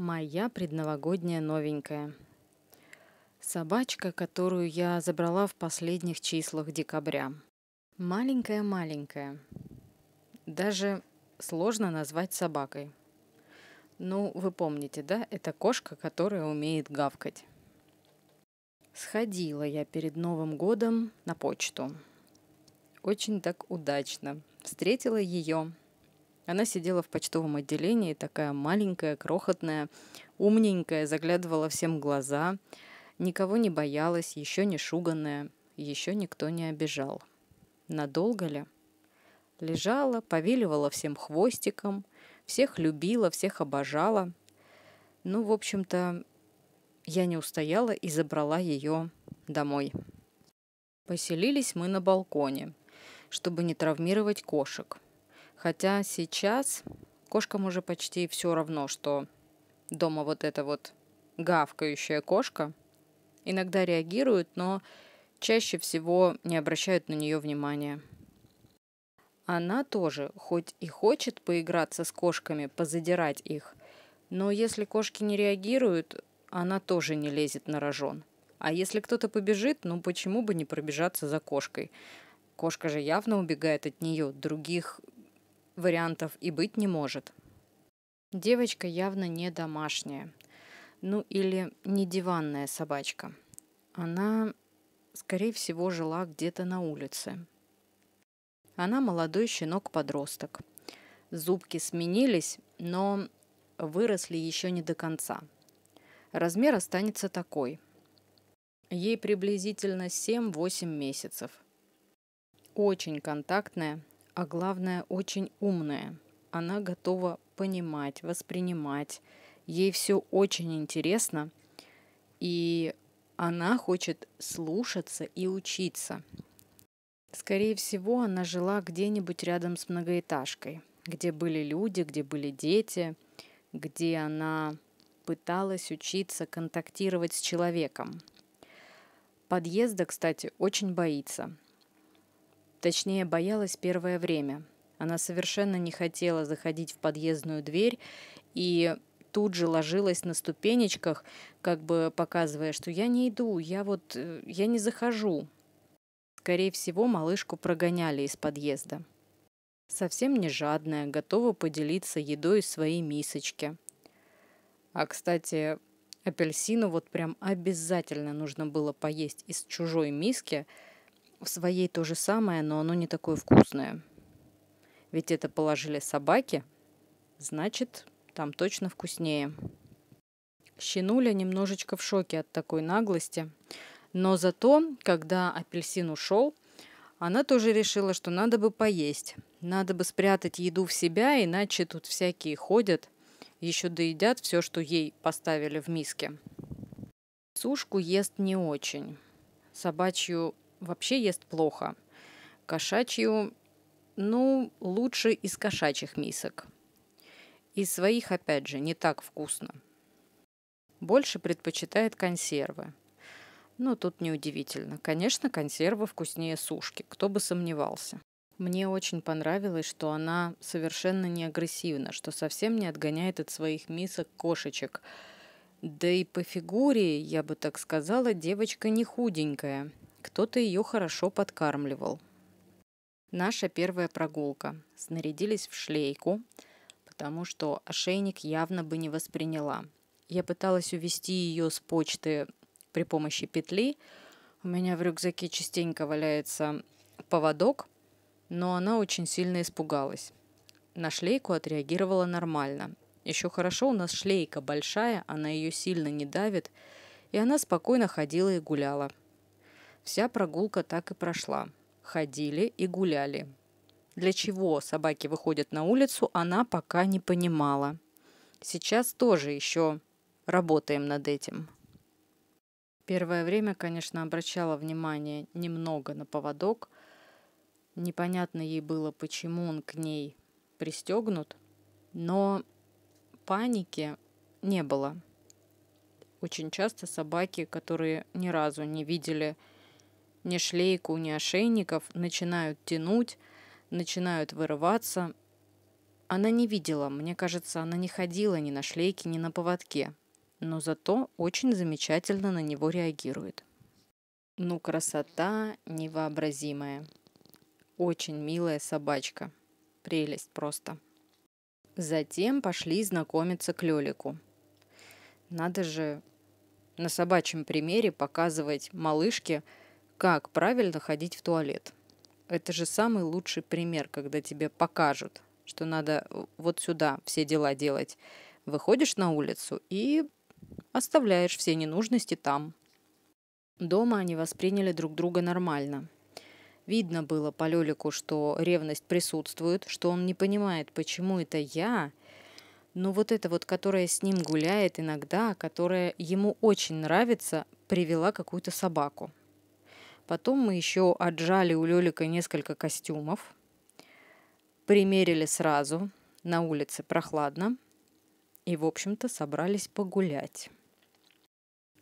Моя предновогодняя новенькая. Собачка, которую я забрала в последних числах декабря. Маленькая-маленькая. Даже сложно назвать собакой. Ну, вы помните, да? Это кошка, которая умеет гавкать. Сходила я перед Новым годом на почту. Очень так удачно. Встретила ее она сидела в почтовом отделении, такая маленькая, крохотная, умненькая, заглядывала всем в глаза, никого не боялась, еще не шуганная, еще никто не обижал. Надолго ли? Лежала, повиливала всем хвостиком, всех любила, всех обожала. Ну, в общем-то, я не устояла и забрала ее домой. Поселились мы на балконе, чтобы не травмировать кошек – Хотя сейчас кошкам уже почти все равно, что дома вот эта вот гавкающая кошка иногда реагирует, но чаще всего не обращают на нее внимания. Она тоже, хоть и хочет поиграться с кошками, позадирать их, но если кошки не реагируют, она тоже не лезет на рожон. А если кто-то побежит, ну почему бы не пробежаться за кошкой? Кошка же явно убегает от нее, других вариантов и быть не может. Девочка явно не домашняя. Ну или не диванная собачка. Она, скорее всего, жила где-то на улице. Она молодой щенок-подросток. Зубки сменились, но выросли еще не до конца. Размер останется такой. Ей приблизительно 7-8 месяцев. Очень контактная, а главное очень умная. Она готова понимать, воспринимать. Ей все очень интересно, и она хочет слушаться и учиться. Скорее всего, она жила где-нибудь рядом с многоэтажкой, где были люди, где были дети, где она пыталась учиться контактировать с человеком. Подъезда, кстати, очень боится – Точнее, боялась первое время. Она совершенно не хотела заходить в подъездную дверь и тут же ложилась на ступенечках, как бы показывая, что я не иду, я вот, э, я не захожу. Скорее всего, малышку прогоняли из подъезда. Совсем не жадная, готова поделиться едой из своей мисочки. А, кстати, апельсину вот прям обязательно нужно было поесть из чужой миски – в своей то же самое, но оно не такое вкусное. Ведь это положили собаки, значит, там точно вкуснее. Щенуля немножечко в шоке от такой наглости, но зато, когда апельсин ушел, она тоже решила, что надо бы поесть. Надо бы спрятать еду в себя, иначе тут всякие ходят, еще доедят все, что ей поставили в миске. Сушку ест не очень. Собачью вообще ест плохо. Кошачью, ну, лучше из кошачьих мисок. Из своих, опять же, не так вкусно. Больше предпочитает консервы. Но ну, тут неудивительно. Конечно, консервы вкуснее сушки, кто бы сомневался. Мне очень понравилось, что она совершенно не агрессивна, что совсем не отгоняет от своих мисок кошечек. Да и по фигуре, я бы так сказала, девочка не худенькая. Кто-то ее хорошо подкармливал. Наша первая прогулка. Снарядились в шлейку, потому что ошейник явно бы не восприняла. Я пыталась увести ее с почты при помощи петли. У меня в рюкзаке частенько валяется поводок, но она очень сильно испугалась. На шлейку отреагировала нормально. Еще хорошо у нас шлейка большая, она ее сильно не давит, и она спокойно ходила и гуляла – Вся прогулка так и прошла. Ходили и гуляли. Для чего собаки выходят на улицу, она пока не понимала. Сейчас тоже еще работаем над этим. Первое время, конечно, обращала внимание немного на поводок. Непонятно ей было, почему он к ней пристегнут, но паники не было. Очень часто собаки, которые ни разу не видели ни шлейку, ни ошейников, начинают тянуть, начинают вырываться. Она не видела, мне кажется, она не ходила ни на шлейке, ни на поводке, но зато очень замечательно на него реагирует. Ну, красота невообразимая. Очень милая собачка. Прелесть просто. Затем пошли знакомиться к Лёлику. Надо же на собачьем примере показывать малышке – как правильно ходить в туалет. Это же самый лучший пример, когда тебе покажут, что надо э, вот сюда все дела делать. Выходишь на улицу и оставляешь все ненужности там. Дома они восприняли друг друга нормально. Видно было по Лелику, что ревность присутствует, что он не понимает, почему это я, но вот эта вот, которая с ним гуляет иногда, которая ему очень нравится, привела какую-то собаку. Потом мы еще отжали у Лелика несколько костюмов. Примерили сразу. На улице прохладно. И, в общем-то, собрались погулять.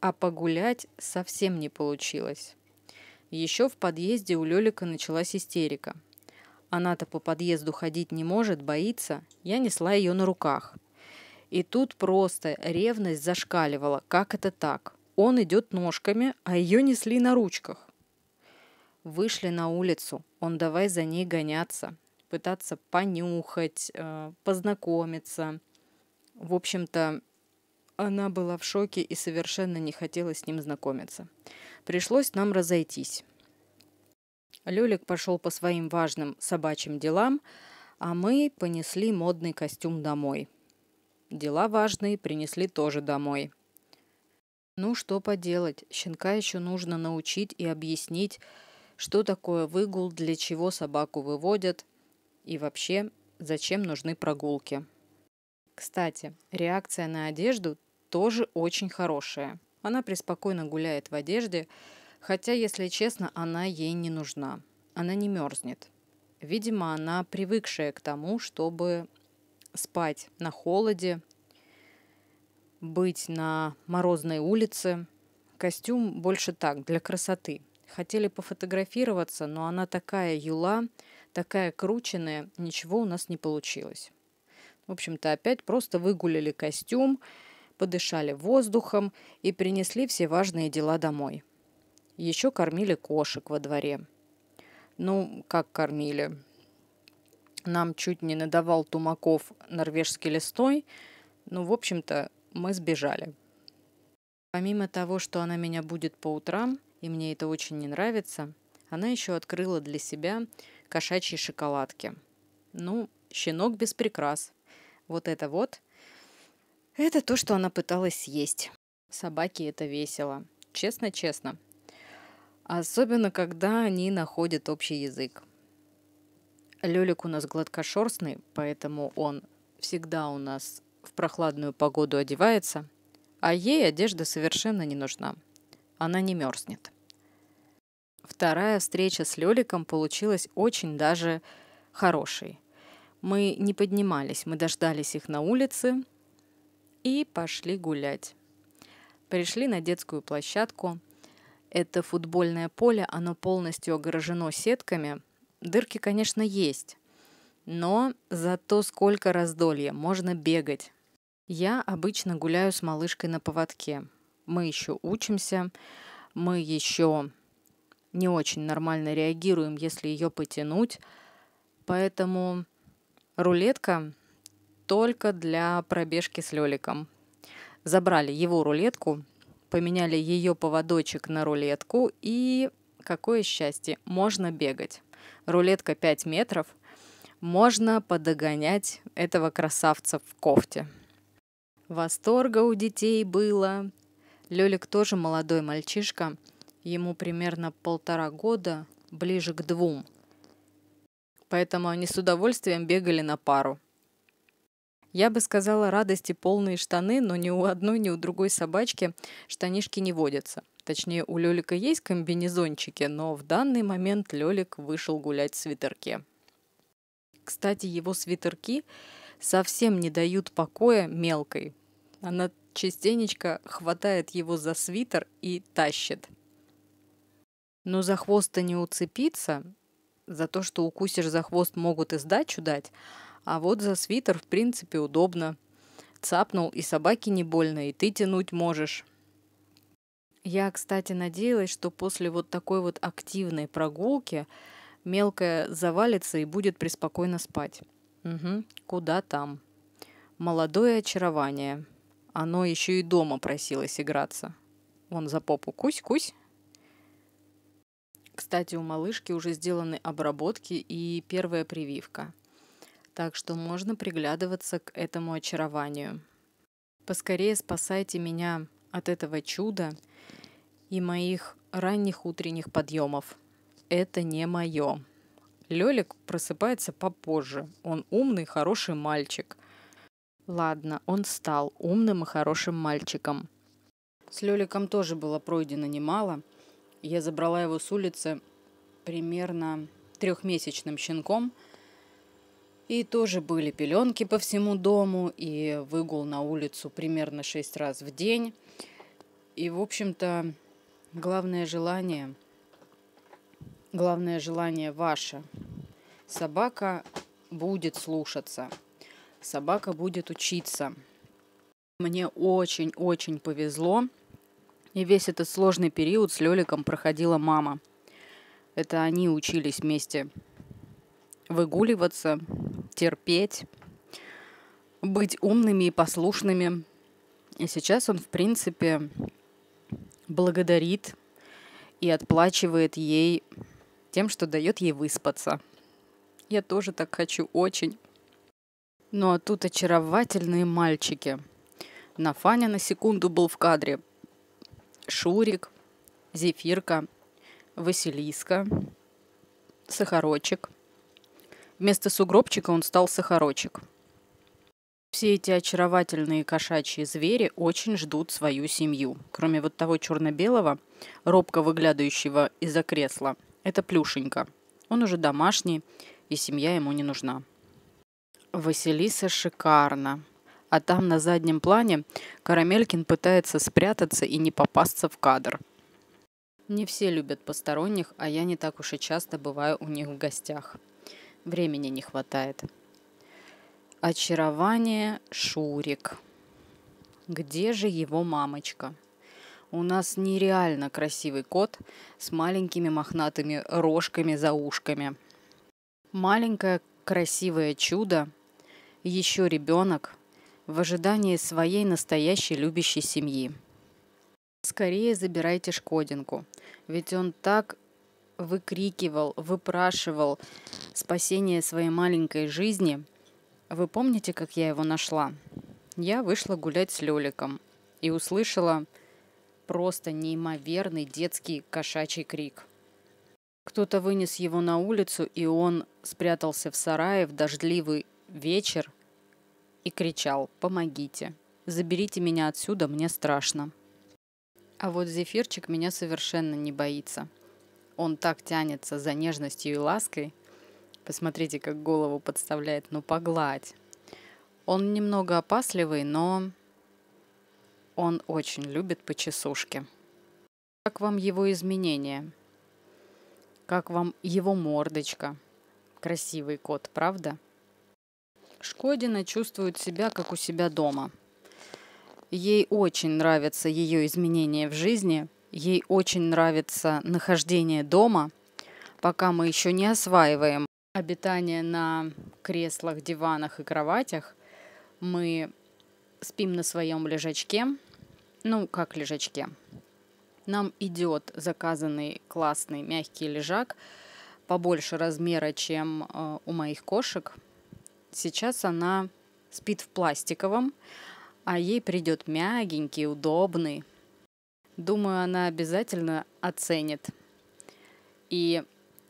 А погулять совсем не получилось. Еще в подъезде у Лелика началась истерика. Она-то по подъезду ходить не может, боится. Я несла ее на руках. И тут просто ревность зашкаливала. Как это так? Он идет ножками, а ее несли на ручках. Вышли на улицу, он давай за ней гоняться, пытаться понюхать, э, познакомиться. В общем-то, она была в шоке и совершенно не хотела с ним знакомиться. Пришлось нам разойтись. Лёлик пошел по своим важным собачьим делам, а мы понесли модный костюм домой. Дела важные принесли тоже домой. Ну что поделать, щенка еще нужно научить и объяснить, что такое выгул, для чего собаку выводят и вообще зачем нужны прогулки. Кстати, реакция на одежду тоже очень хорошая. Она преспокойно гуляет в одежде, хотя, если честно, она ей не нужна. Она не мерзнет. Видимо, она привыкшая к тому, чтобы спать на холоде, быть на морозной улице. Костюм больше так, для красоты – Хотели пофотографироваться, но она такая юла, такая крученная, ничего у нас не получилось. В общем-то, опять просто выгуляли костюм, подышали воздухом и принесли все важные дела домой. Еще кормили кошек во дворе. Ну, как кормили? Нам чуть не надавал Тумаков норвежский листой, но, ну, в общем-то, мы сбежали. Помимо того, что она меня будет по утрам, и мне это очень не нравится, она еще открыла для себя кошачьи шоколадки. Ну, щенок без прикрас. Вот это вот. Это то, что она пыталась съесть. Собаки это весело. Честно-честно. Особенно, когда они находят общий язык. Лёлик у нас гладкошерстный, поэтому он всегда у нас в прохладную погоду одевается, а ей одежда совершенно не нужна она не мерзнет. Вторая встреча с Лёликом получилась очень даже хорошей. Мы не поднимались, мы дождались их на улице и пошли гулять. Пришли на детскую площадку. Это футбольное поле, оно полностью огорожено сетками. Дырки, конечно, есть, но зато сколько раздолья, можно бегать. Я обычно гуляю с малышкой на поводке мы еще учимся, мы еще не очень нормально реагируем, если ее потянуть. Поэтому рулетка только для пробежки с Леликом. Забрали его рулетку, поменяли ее поводочек на рулетку и какое счастье, можно бегать. Рулетка 5 метров, можно подогонять этого красавца в кофте. Восторга у детей было, Лёлик тоже молодой мальчишка, ему примерно полтора года, ближе к двум. Поэтому они с удовольствием бегали на пару. Я бы сказала, радости полные штаны, но ни у одной, ни у другой собачки штанишки не водятся. Точнее, у Лёлика есть комбинезончики, но в данный момент Лёлик вышел гулять в свитерке. Кстати, его свитерки совсем не дают покоя мелкой. Она частенечко хватает его за свитер и тащит. Но за хвост не уцепиться, за то, что укусишь за хвост, могут и сдачу дать, а вот за свитер, в принципе, удобно. Цапнул, и собаке не больно, и ты тянуть можешь. Я, кстати, надеялась, что после вот такой вот активной прогулки мелкая завалится и будет преспокойно спать. Угу, куда там? Молодое очарование. Оно еще и дома просилось играться. Вон за попу кусь-кусь. Кстати, у малышки уже сделаны обработки и первая прививка. Так что можно приглядываться к этому очарованию. Поскорее спасайте меня от этого чуда и моих ранних утренних подъемов. Это не мое. Лёлик просыпается попозже. Он умный, хороший мальчик. Ладно, он стал умным и хорошим мальчиком. С Лёликом тоже было пройдено немало. Я забрала его с улицы примерно трехмесячным щенком. И тоже были пеленки по всему дому и выгул на улицу примерно шесть раз в день. И, в общем-то, главное желание, главное желание ваше. Собака будет слушаться собака будет учиться. Мне очень-очень повезло. И весь этот сложный период с Лёликом проходила мама. Это они учились вместе выгуливаться, терпеть, быть умными и послушными. И сейчас он, в принципе, благодарит и отплачивает ей тем, что дает ей выспаться. Я тоже так хочу очень. Ну а тут очаровательные мальчики. Нафаня на секунду был в кадре. Шурик, Зефирка, Василиска, Сахарочек. Вместо сугробчика он стал Сахарочек. Все эти очаровательные кошачьи звери очень ждут свою семью. Кроме вот того черно-белого, робко выглядывающего из-за кресла, это плюшенька. Он уже домашний, и семья ему не нужна. Василиса шикарна, А там на заднем плане Карамелькин пытается спрятаться и не попасться в кадр. Не все любят посторонних, а я не так уж и часто бываю у них в гостях. Времени не хватает. Очарование Шурик. Где же его мамочка? У нас нереально красивый кот с маленькими мохнатыми рожками за ушками. Маленькое красивое чудо еще ребенок, в ожидании своей настоящей любящей семьи. Скорее забирайте Шкодинку, ведь он так выкрикивал, выпрашивал спасение своей маленькой жизни. Вы помните, как я его нашла? Я вышла гулять с Лёликом и услышала просто неимоверный детский кошачий крик. Кто-то вынес его на улицу, и он спрятался в сарае в дождливый вечер и кричал «Помогите! Заберите меня отсюда, мне страшно!» А вот зефирчик меня совершенно не боится. Он так тянется за нежностью и лаской. Посмотрите, как голову подставляет, ну погладь. Он немного опасливый, но он очень любит почесушки. Как вам его изменения? Как вам его мордочка? Красивый кот, правда? Шкодина чувствует себя как у себя дома. Ей очень нравятся ее изменения в жизни, ей очень нравится нахождение дома, пока мы еще не осваиваем обитание на креслах, диванах и кроватях. Мы спим на своем лежачке, ну как лежачке. Нам идет заказанный классный мягкий лежак побольше размера, чем э, у моих кошек – Сейчас она спит в пластиковом, а ей придет мягенький, удобный. Думаю, она обязательно оценит. И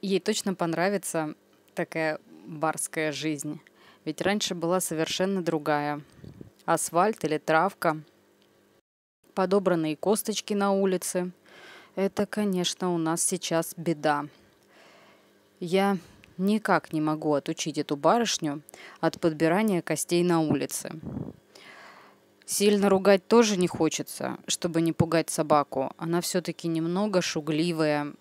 ей точно понравится такая барская жизнь. Ведь раньше была совершенно другая. Асфальт или травка, подобранные косточки на улице. Это, конечно, у нас сейчас беда. Я никак не могу отучить эту барышню от подбирания костей на улице. Сильно ругать тоже не хочется, чтобы не пугать собаку. Она все-таки немного шугливая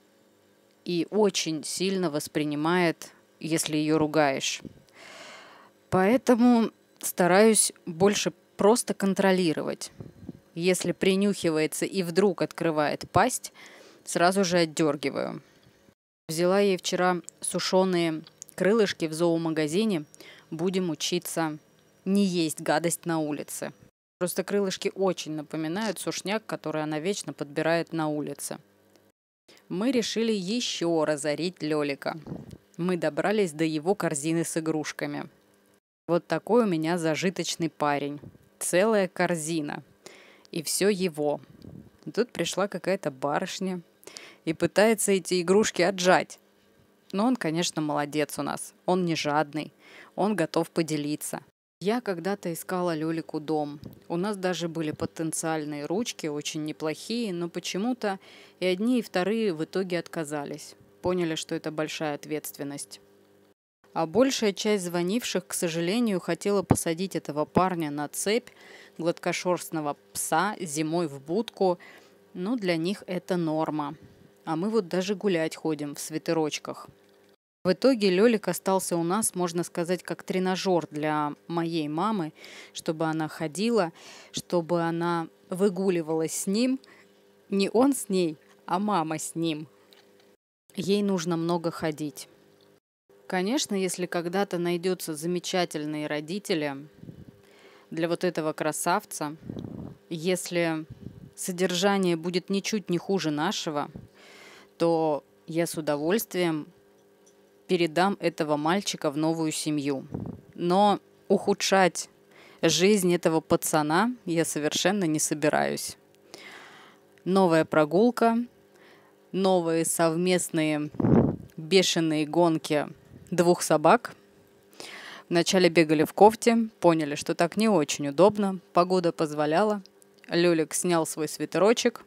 и очень сильно воспринимает, если ее ругаешь. Поэтому стараюсь больше просто контролировать. Если принюхивается и вдруг открывает пасть, сразу же отдергиваю. Взяла ей вчера сушеные крылышки в зоомагазине. Будем учиться не есть гадость на улице. Просто крылышки очень напоминают сушняк, который она вечно подбирает на улице. Мы решили еще разорить Лелика. Мы добрались до его корзины с игрушками. Вот такой у меня зажиточный парень. Целая корзина. И все его. Тут пришла какая-то барышня, и пытается эти игрушки отжать. Но он, конечно, молодец у нас. Он не жадный. Он готов поделиться. Я когда-то искала Лёлику дом. У нас даже были потенциальные ручки, очень неплохие, но почему-то и одни, и вторые в итоге отказались. Поняли, что это большая ответственность. А большая часть звонивших, к сожалению, хотела посадить этого парня на цепь, гладкошерстного пса, зимой в будку – но ну, для них это норма. А мы вот даже гулять ходим в свитерочках. В итоге Лёлик остался у нас, можно сказать, как тренажер для моей мамы, чтобы она ходила, чтобы она выгуливалась с ним. Не он с ней, а мама с ним. Ей нужно много ходить. Конечно, если когда-то найдется замечательные родители для вот этого красавца, если содержание будет ничуть не хуже нашего, то я с удовольствием передам этого мальчика в новую семью. Но ухудшать жизнь этого пацана я совершенно не собираюсь. Новая прогулка, новые совместные бешеные гонки двух собак. Вначале бегали в кофте, поняли, что так не очень удобно, погода позволяла – Люлик снял свой свитерочек.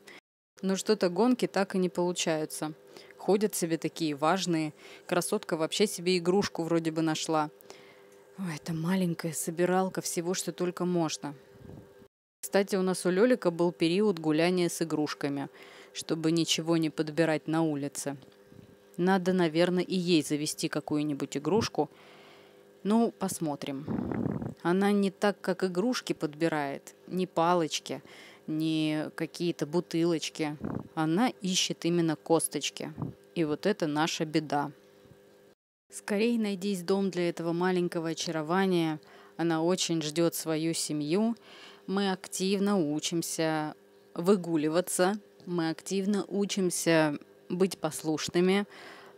Но что-то гонки так и не получаются. Ходят себе такие важные. Красотка вообще себе игрушку вроде бы нашла. Ой, это маленькая собиралка всего, что только можно. Кстати, у нас у Лёлика был период гуляния с игрушками, чтобы ничего не подбирать на улице. Надо, наверное, и ей завести какую-нибудь игрушку. Ну, посмотрим. Она не так, как игрушки подбирает, не палочки, не какие-то бутылочки. Она ищет именно косточки. И вот это наша беда. Скорее найдись дом для этого маленького очарования. Она очень ждет свою семью. Мы активно учимся выгуливаться. Мы активно учимся быть послушными.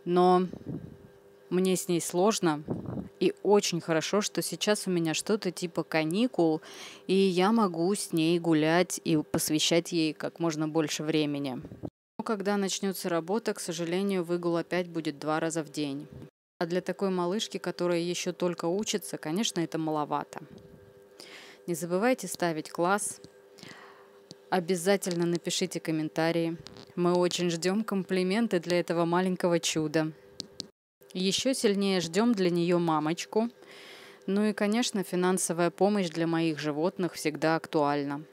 Но мне с ней сложно, и очень хорошо, что сейчас у меня что-то типа каникул, и я могу с ней гулять и посвящать ей как можно больше времени. Но когда начнется работа, к сожалению, выгул опять будет два раза в день. А для такой малышки, которая еще только учится, конечно, это маловато. Не забывайте ставить класс. Обязательно напишите комментарии. Мы очень ждем комплименты для этого маленького чуда. Еще сильнее ждем для нее мамочку. Ну и, конечно, финансовая помощь для моих животных всегда актуальна.